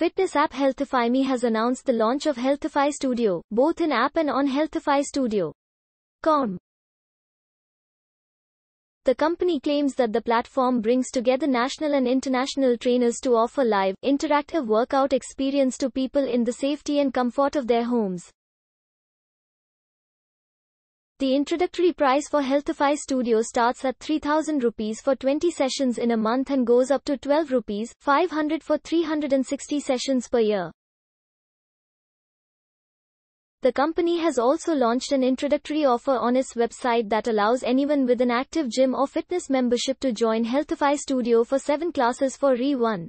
Fitness app Healthify Me has announced the launch of Healthify Studio, both in app and on healthifystudio.com. The company claims that the platform brings together national and international trainers to offer live, interactive workout experience to people in the safety and comfort of their homes. The introductory price for Healthify Studio starts at 3000 rupees for 20 sessions in a month and goes up to 12 rupees 500 for 360 sessions per year. The company has also launched an introductory offer on its website that allows anyone with an active gym or fitness membership to join Healthify Studio for 7 classes for RE1.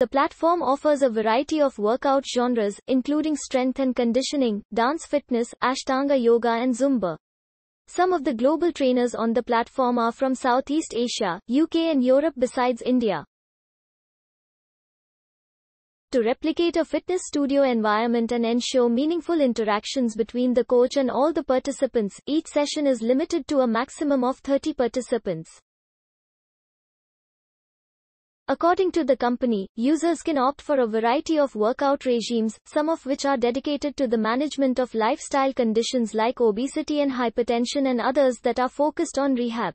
The platform offers a variety of workout genres, including strength and conditioning, dance fitness, Ashtanga yoga and Zumba. Some of the global trainers on the platform are from Southeast Asia, UK and Europe besides India. To replicate a fitness studio environment and ensure meaningful interactions between the coach and all the participants, each session is limited to a maximum of 30 participants. According to the company, users can opt for a variety of workout regimes, some of which are dedicated to the management of lifestyle conditions like obesity and hypertension and others that are focused on rehab.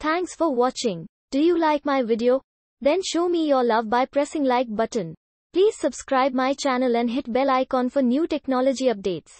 Thanks for watching. Do you like my video? Then show me your love by pressing like button. Please subscribe my channel and hit bell icon for new technology updates.